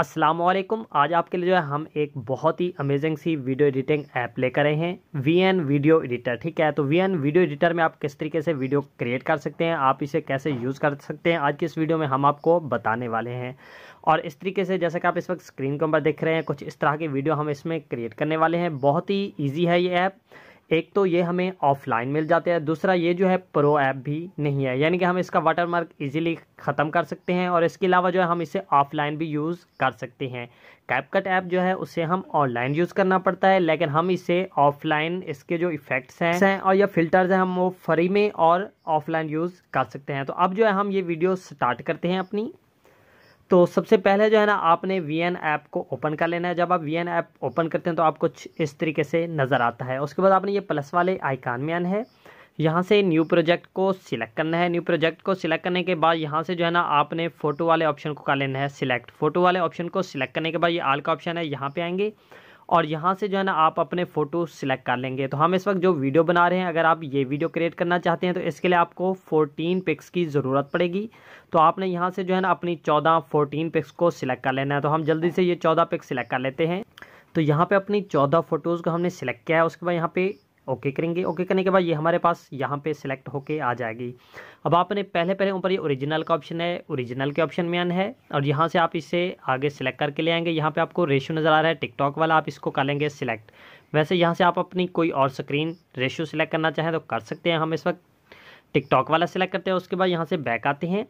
असलम आज आपके लिए जो है हम एक बहुत ही अमेजिंग सी वीडियो एडिटिंग ऐप लेकर आए हैं वी एन वीडियो एडिटर ठीक है तो वी एन वीडियो एडिटर में आप किस तरीके से वीडियो क्रिएट कर सकते हैं आप इसे कैसे यूज़ कर सकते हैं आज की इस वीडियो में हम आपको बताने वाले हैं और इस तरीके से जैसे कि आप इस वक्त स्क्रीन के ऊपर देख रहे हैं कुछ इस तरह की वीडियो हम इसमें क्रिएट करने वाले हैं बहुत ही ईजी है ये ऐप एक तो ये हमें ऑफलाइन मिल जाते हैं दूसरा ये जो है प्रो ऐप भी नहीं है यानी कि हम इसका वाटर मार्क ईजिली ख़त्म कर सकते हैं और इसके अलावा जो है हम इसे ऑफलाइन भी यूज़ कर सकते हैं कैपकट ऐप जो है उसे हम ऑनलाइन यूज़ करना पड़ता है लेकिन हम इसे ऑफलाइन इसके जो इफ़ेक्ट्स हैं हैं और या फ़िल्टर्स हैं हम वो फ्री में और ऑफलाइन यूज़ कर सकते हैं तो अब जो है हम ये वीडियो स्टार्ट करते हैं अपनी तो सबसे पहले जो है ना आपने वी एन ऐप को ओपन कर लेना है जब आप वी एन ऐप ओपन करते हैं तो आप कुछ इस तरीके से नज़र आता है उसके बाद आपने ये प्लस वाले आइकान में आना है यहाँ से न्यू प्रोजेक्ट को सिलेक्ट करना है न्यू प्रोजेक्ट को सिलेक्ट करने के बाद यहाँ से जो है ना आपने फ़ोटो वाले ऑप्शन को कर लेना है सिलेक्ट फ़ोटो वाले ऑप्शन को सिलेक्ट करने के बाद ये आल का ऑप्शन है यहाँ पर आएंगे और यहाँ से जो है ना आप अपने फ़ोटो सिलेक्ट कर लेंगे तो हम इस वक्त जो वीडियो बना रहे हैं अगर आप ये वीडियो क्रिएट करना चाहते हैं तो इसके लिए आपको 14 पिक्स की ज़रूरत पड़ेगी तो आपने यहाँ से जो है ना अपनी 14 14 पिक्स को सिलेक्ट कर लेना है तो हम जल्दी से ये 14 पिक्स सिलेक्ट कर लेते हैं तो यहाँ पे अपनी चौदह फ़ोटोज़ को हमने सिलेक्ट किया है उसके बाद यहाँ पे ओके करेंगे ओके करने के बाद ये हमारे पास यहाँ पे सिलेक्ट होके आ जाएगी अब आपने पहले पहले ऊपर ये ओरिजिनल का ऑप्शन है ओरिजिनल के ऑप्शन में है और यहाँ से आप इसे आगे सिलेक्ट करके ले आएंगे यहाँ पे आपको रेशो नज़र आ रहा है टिकटॉक वाला आप इसको कर लेंगे सिलेक्ट वैसे यहाँ से आप अपनी कोई और स्क्रीन रेशो सिलेक्ट करना चाहें तो कर सकते हैं हम इस वक्त टिकटॉक वाला सिलेक्ट करते हैं उसके बाद यहाँ से बैक आते हैं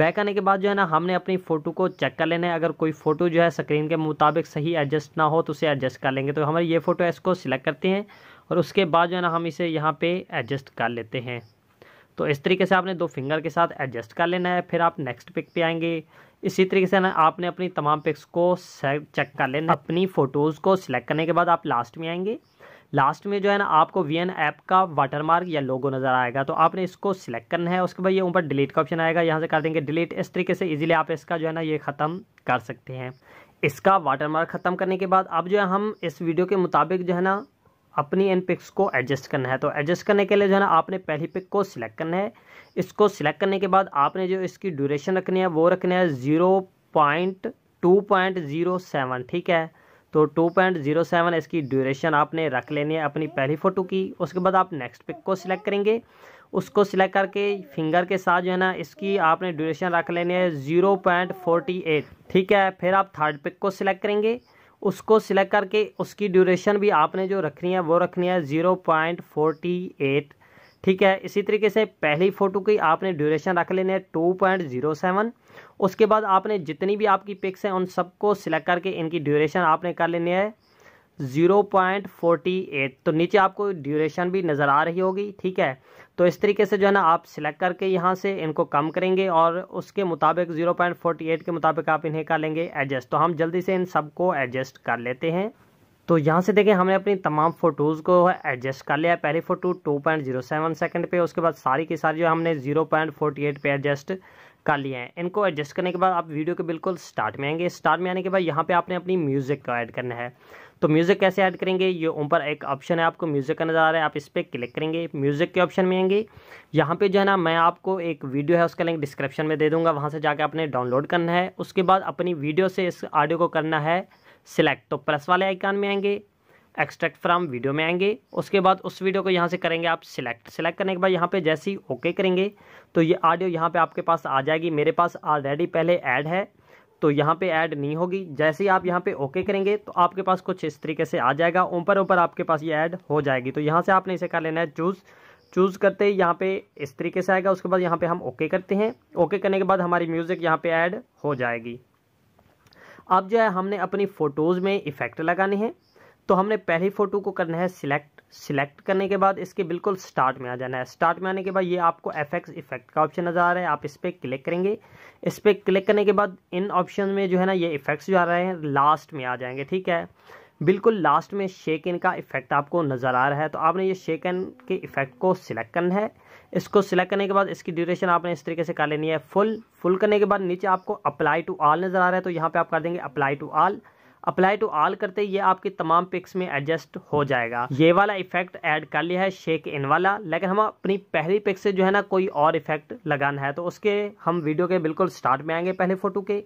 बैक आने के बाद जो है ना हमने अपनी फ़ोटो को चेक कर लेना है अगर कोई फ़ोटो जो है स्क्रीन के मुताबिक सही एडजस्ट ना हो तो उसे एडजस्ट कर लेंगे तो हमारी ये फ़ोटो है इसको सिलेक्ट करते हैं और उसके बाद जो है ना हम इसे यहाँ पे एडजस्ट कर लेते हैं तो इस तरीके से आपने दो फिंगर के साथ एडजस्ट कर लेना है फिर आप नेक्स्ट पिक पे आएंगे इसी तरीके से ना आपने अपनी तमाम पिक्स को चेक कर लेना अपनी फ़ोटोज़ को सिलेक्ट करने के बाद आप लास्ट में आएंगे लास्ट में जो है ना आपको वी एन ऐप का वाटरमार्क या लोगो नज़र आएगा तो आपने इसको सिलेक्ट करना है उसके बाद ये ऊपर डिलीट का ऑप्शन आएगा यहाँ से कर देंगे डिलीट इस तरीके से इजीली आप इसका जो है ना ये ख़त्म कर सकते हैं इसका वाटरमार्क ख़त्म करने के बाद अब जो है हम इस वीडियो के मुताबिक जो है ना अपनी इन पिक्स को एडजस्ट करना है तो एडजस्ट करने के लिए जो है ना आपने पहली पिक को सिलेक्ट करना है इसको सिलेक्ट करने के बाद आपने जो इसकी ड्यूरेशन रखनी है वो रखना है zero point two point zero seven ठीक है तो टू पॉइंट ज़ीरो सेवन इसकी ड्यूरेशन आपने रख लेनी है अपनी पहली फ़ोटो की उसके बाद आप नेक्स्ट पिक को सिलेक्ट करेंगे उसको सिलेक्ट करके फिंगर के साथ जो है ना इसकी आपने ड्यूरेशन रख लेनी है ज़ीरो पॉइंट फोर्टी एट ठीक है फिर आप थर्ड पिक को सिलेक्ट करेंगे उसको सिलेक्ट करके उसकी ड्यूरेशन भी आपने जो रखनी है वो रखनी है ज़ीरो पॉइंट फोर्टी एट ठीक है इसी तरीके से पहली फ़ोटो की आपने ड्यूरेशन रख लेनी है टू पॉइंट जीरो सेवन उसके बाद आपने जितनी भी आपकी पिक्स हैं उन सबको सिलेक्ट करके इनकी ड्यूरेशन आपने कर लेनी है 0.48 तो नीचे आपको ड्यूरेशन भी नज़र आ रही होगी ठीक है तो इस तरीके से जो है ना आप सिलेक्ट करके यहाँ से इनको कम करेंगे और उसके मुताबिक 0.48 के मुताबिक आप इन्हें कर लेंगे एडजस्ट तो हम जल्दी से इन सबको एडजस्ट कर लेते हैं तो यहाँ से देखें हमने अपनी तमाम फ़ोटोज़ को एडजस्ट कर लिया पहली फ़ोटो 2.07 सेकंड पे उसके बाद सारी की सारी जो हमने 0.48 पे एडजस्ट कर लिए हैं इनको एडजस्ट करने के बाद आप वीडियो के बिल्कुल स्टार्ट में आएंगे स्टार्ट में आने के बाद यहाँ पे आपने अपनी म्यूज़िक को ऐड करना है तो म्यूज़िक कैसे ऐड करेंगे ये ऊपर एक ऑप्शन है आपको म्यूज़िक का नज़र आ रहा है आप इस पर क्लिक करेंगे म्यूज़िक के ऑप्शन में आएंगे यहाँ पे जो है ना मैं आपको एक वीडियो है उसका लिंक डिस्क्रिप्शन में दे दूंगा वहाँ से जाके आपने डाउनलोड करना है उसके बाद अपनी वीडियो से इस ऑडियो को करना है सिलेक्ट तो प्लस वाले आइकान में आएंगे एक्सट्रैक्ट फ्राम वीडियो में आएंगे उसके बाद उस वीडियो को यहाँ से करेंगे आप सिलेक्ट सिलेक्ट करने के बाद यहाँ पे जैसे ही ओके करेंगे तो ये ऑडियो यहाँ पे आपके पास आ जाएगी मेरे पास ऑलरेडी पहले ऐड है तो यहाँ पे ऐड नहीं होगी जैसे ही आप यहाँ पे ओके करेंगे तो आपके पास कुछ इस तरीके से आ जाएगा ऊपर ऊपर आपके पास ये ऐड हो जाएगी तो यहाँ से आपने इसे कर लेना है चूज़ चूज़ करते ही यहाँ पे इस तरीके से आएगा उसके बाद यहाँ पे हम ओके करते हैं ओके करने के बाद हमारी म्यूज़िक यहाँ पे ऐड हो जाएगी अब जो है हमने अपनी फ़ोटोज़ में इफ़ेक्ट लगाने हैं तो हमने पहली फ़ोटो को करना है सिलेक्ट सिलेक्ट करने के बाद इसके बिल्कुल स्टार्ट में आ जाना है स्टार्ट में आने के बाद ये आपको एफ इफेक्ट का ऑप्शन नज़र आ रहा है आप इस पर क्लिक करेंगे इस पर क्लिक करने के बाद इन ऑप्शन में जो है ना ये इफेक्ट्स जो आ रहे हैं लास्ट में आ जाएंगे ठीक है बिल्कुल लास्ट में शेक इन का इफेक्ट आपको नज़र आ रहा है तो आपने ये शेक इन के इफेक्ट को सिलेक्ट करना है इसको सिलेक्ट करने के बाद इसकी ड्यूरेशन आपने इस तरीके से कर लेनी है फुल फुल करने के बाद नीचे आपको अप्लाई टू आल नज़र आ रहा है तो यहाँ पे आप कर देंगे apply to all apply to all करते ये आपके तमाम पिक्स में एडजस्ट हो जाएगा ये वाला इफेक्ट ऐड कर लिया है शेक इन वाला लेकिन हम अपनी पहली पिक से जो है ना कोई और इफेक्ट लगाना है तो उसके हम वीडियो के बिल्कुल स्टार्ट में आएंगे पहले फोटो के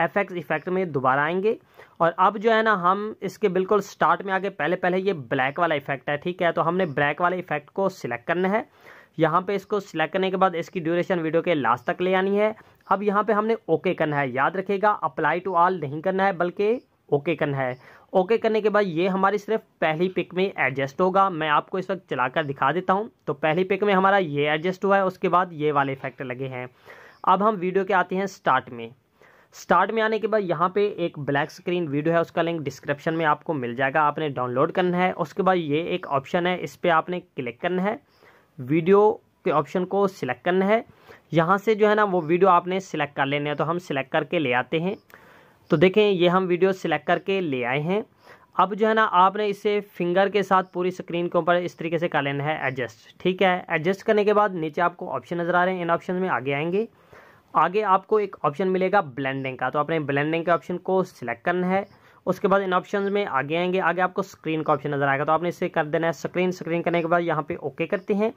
एफ एक्स इफेक्ट में दोबारा आएंगे और अब जो है ना हम इसके बिल्कुल स्टार्ट में आगे पहले पहले ये ब्लैक वाला इफेक्ट है ठीक है तो हमने ब्लैक वाले इफेक्ट को सिलेक्ट करना है यहाँ पे इसको सिलेक्ट करने के बाद इसकी ड्यूरेशन वीडियो के लास्ट तक ले आनी है अब यहाँ पे हमने ओके करना है याद रखेगा अप्लाई टू ऑल नहीं करना है बल्कि ओके करना है ओके करने के बाद ये हमारी सिर्फ पहली पिक में एडजस्ट होगा मैं आपको इस वक्त चलाकर दिखा देता हूँ तो पहली पिक में हमारा ये एडजस्ट हुआ है उसके बाद ये वाले इफेक्ट लगे हैं अब हम वीडियो के आते हैं स्टार्ट में स्टार्ट में आने के बाद यहाँ पे एक ब्लैक स्क्रीन वीडियो है उसका लिंक डिस्क्रिप्शन में आपको मिल जाएगा आपने डाउनलोड करना है उसके बाद ये एक ऑप्शन है इस पर आपने क्लिक करना है वीडियो के ऑप्शन को सिलेक्ट करना है यहाँ से जो है ना वो वीडियो आपने सिलेक्ट कर लेने हैं तो हम सिलेक्ट करके ले आते हैं तो देखें ये हम वीडियो सिलेक्ट करके ले आए हैं अब जो है ना आपने इसे फिंगर के साथ पूरी स्क्रीन के ऊपर इस तरीके से कर लेना है एडजस्ट ठीक है एडजस्ट करने के बाद नीचे आपको ऑप्शन नज़र आ रहे हैं इन ऑप्शन में आगे आएंगे आगे आपको एक ऑप्शन मिलेगा ब्लेंडिंग का तो आपने ब्लेंडिंग के ऑप्शन को सिलेक्ट करना है उसके बाद इन ऑप्शन में आगे आएंगे आगे आपको स्क्रीन का ऑप्शन नजर आएगा तो आपने इसे कर देना है स्क्रीन स्क्रीन करने के बाद यहाँ पे ओके करते हैं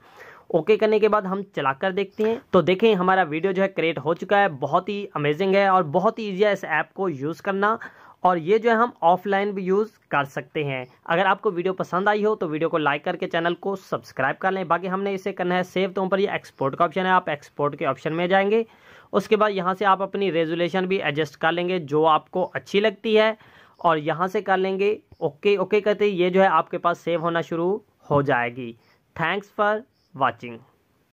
ओके करने के बाद हम चला कर देखते हैं तो देखें हमारा वीडियो जो है क्रिएट हो चुका है बहुत ही अमेजिंग है और बहुत ही ईजी है इस ऐप को यूज़ करना और ये जो है हम ऑफलाइन भी यूज़ कर सकते हैं अगर आपको वीडियो पसंद आई हो तो वीडियो को लाइक करके चैनल को सब्सक्राइब कर लें बाकी हमने इसे करना है सेव तो ऊपर ये एक्सपोर्ट का ऑप्शन है आप एक्सपोर्ट के ऑप्शन में जाएंगे उसके बाद यहाँ से आप अपनी रेजुलेशन भी एडजस्ट कर लेंगे जो आपको अच्छी लगती है और यहाँ से कर लेंगे ओके ओके करते ये जो है आपके पास सेव होना शुरू हो जाएगी थैंक्स फॉर वॉचिंग